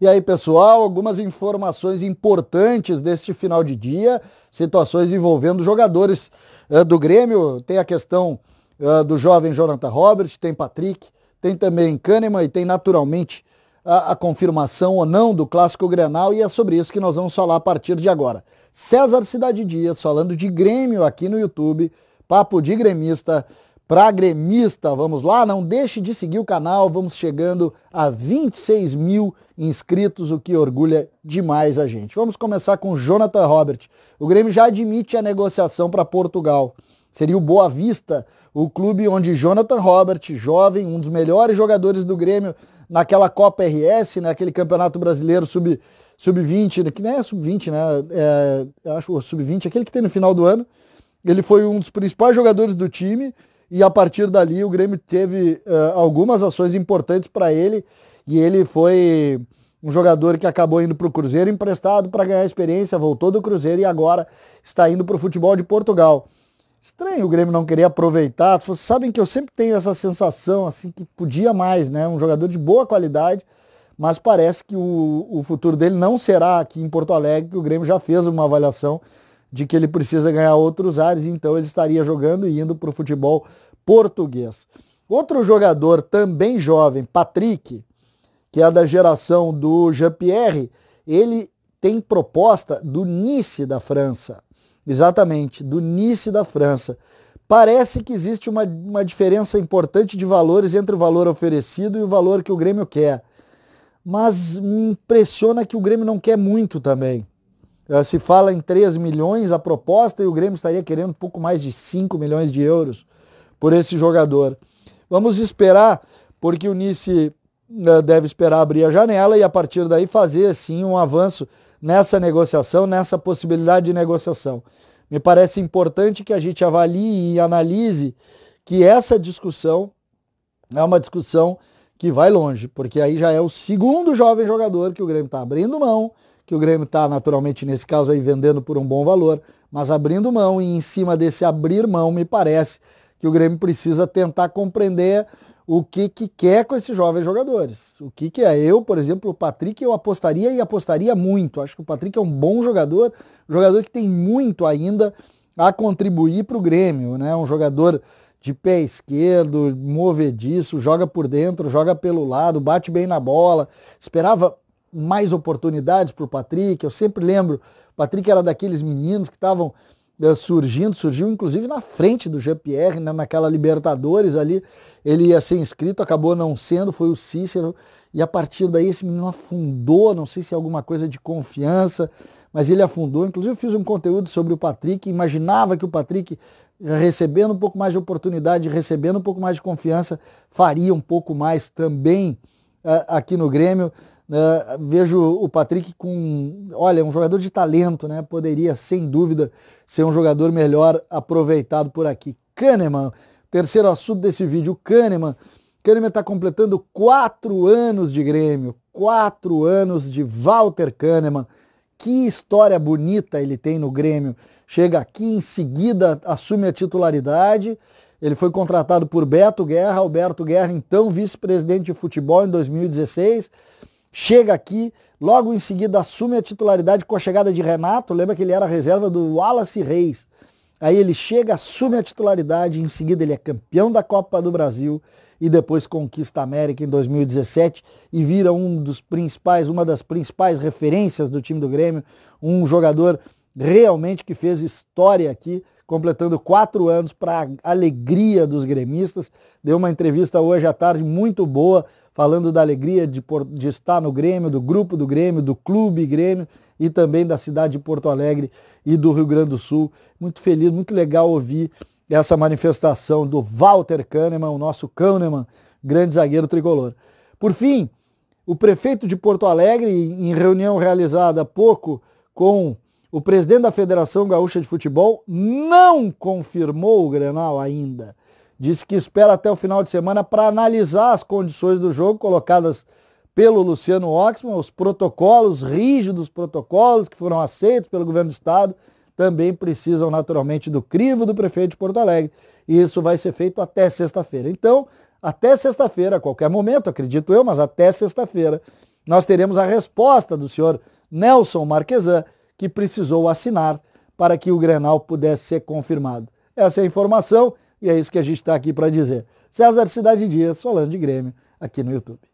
E aí, pessoal, algumas informações importantes deste final de dia, situações envolvendo jogadores uh, do Grêmio, tem a questão uh, do jovem Jonathan Robert, tem Patrick, tem também Kahneman e tem naturalmente a, a, confirmação ou não do clássico Grenal e é sobre isso que nós vamos falar a partir de agora. César Cidade Dias falando de Grêmio aqui no YouTube, papo de gremista para gremista. Vamos lá, não deixe de seguir o canal, vamos chegando a 26 mil inscritos, o que orgulha demais a gente. Vamos começar com Jonathan Robert. O Grêmio já admite a negociação para Portugal. Seria o Boa Vista, o clube onde Jonathan Robert, jovem, um dos melhores jogadores do Grêmio naquela Copa RS, naquele né, Campeonato Brasileiro sub sub-20, que não é sub-20, né? É, eu acho o sub-20, aquele que tem no final do ano. Ele foi um dos principais jogadores do time e a partir dali o Grêmio teve uh, algumas ações importantes para ele e ele foi um jogador que acabou indo para o Cruzeiro emprestado para ganhar experiência, voltou do Cruzeiro e agora está indo para o futebol de Portugal. Estranho o Grêmio não querer aproveitar. Vocês sabem que eu sempre tenho essa sensação assim que podia mais, né? Um jogador de boa qualidade, mas parece que o, o futuro dele não será aqui em Porto Alegre, que o Grêmio já fez uma avaliação de que ele precisa ganhar outros ares, então ele estaria jogando e indo para o futebol português. Outro jogador também jovem, Patrick, que é da geração do Jean-Pierre, ele tem proposta do Nice da França. Exatamente, do Nice da França. Parece que existe uma, uma diferença importante de valores entre o valor oferecido e o valor que o Grêmio quer. Mas me impressiona que o Grêmio não quer muito também. Eh, se fala em 3 milhões a proposta e o Grêmio estaria querendo um pouco mais de 5 milhões de euros por esse jogador. Vamos esperar, porque o Nice né, deve esperar abrir a janela e a partir daí fazer sim um avanço nessa negociação, nessa possibilidade de negociação. Me parece importante que a gente avalie e analise que essa discussão é uma discussão que vai longe, porque aí já é o segundo jovem jogador que o Grêmio está abrindo mão, que o Grêmio está naturalmente nesse caso aí vendendo por um bom valor, mas abrindo mão e em cima desse abrir mão me parece que o Grêmio precisa tentar compreender o que, que quer com esses jovens jogadores. O que, que é eu, por exemplo, o Patrick, eu apostaria e apostaria muito. Acho que o Patrick é um bom jogador, jogador que tem muito ainda a contribuir para o Grêmio, né? Um jogador de pé esquerdo, movediço, joga por dentro, joga pelo lado, bate bem na bola. Esperava mais oportunidades para o Patrick. Eu sempre lembro, o Patrick era daqueles meninos que estavam né, surgindo, surgiu inclusive na frente do Jean-Pierre, né, naquela Libertadores ali, ele ia ser inscrito, acabou não sendo, foi o Cícero, e a partir daí esse menino afundou, não sei se é alguma coisa de confiança, mas ele afundou, inclusive eu fiz um conteúdo sobre o Patrick, imaginava que o Patrick eh, recebendo um pouco mais de oportunidade, recebendo um pouco mais de confiança, faria um pouco mais também uh, aqui no Grêmio, né? vejo o Patrick com, olha, um jogador de talento, né? Poderia, sem dúvida, ser um jogador melhor aproveitado por aqui. Kahneman, terceiro assunto desse vídeo, Kahneman. Kahneman está completando quatro anos de Grêmio, quatro anos de Walter Kahneman. Que história bonita ele tem no Grêmio. Chega aqui, em seguida assume a titularidade. Ele foi contratado por Beto Guerra, Alberto Guerra, então vice-presidente de futebol em 2016 chega aqui, logo em seguida assume a titularidade com a chegada de Renato, lembra que ele era reserva do Wallace Reis. Aí ele chega, assume a titularidade, em seguida ele é campeão da Copa do Brasil e depois conquista a América em 2017 e vira um dos principais, uma das principais referências do time do Grêmio, um jogador realmente que fez história aqui completando quatro anos para a alegria dos gremistas. Deu uma entrevista hoje à tarde muito boa, falando da alegria de, de estar no Grêmio, do grupo do Grêmio, do clube Grêmio e também da cidade de Porto Alegre e do Rio Grande do Sul. Muito feliz, muito legal ouvir essa manifestação do Walter Kahneman, o nosso Kahneman, grande zagueiro tricolor. Por fim, o prefeito de Porto Alegre, em reunião realizada há pouco com o presidente da Federação Gaúcha de Futebol não confirmou o Grenal ainda. Disse que espera até o final de semana para analisar as condições do jogo colocadas pelo Luciano Oxman, os protocolos, rígidos protocolos que foram aceitos pelo governo do estado, também precisam naturalmente do crivo do prefeito de Porto Alegre. E isso vai ser feito até sexta-feira. Então, até sexta-feira, a qualquer momento, acredito eu, mas até sexta-feira, nós teremos a resposta do senhor Nelson Marquesan que precisou assinar para que o Grenal pudesse ser confirmado. Essa é a informação e é isso que a gente está aqui para dizer. César Cidade Dias, Solano de Grêmio, aqui no YouTube.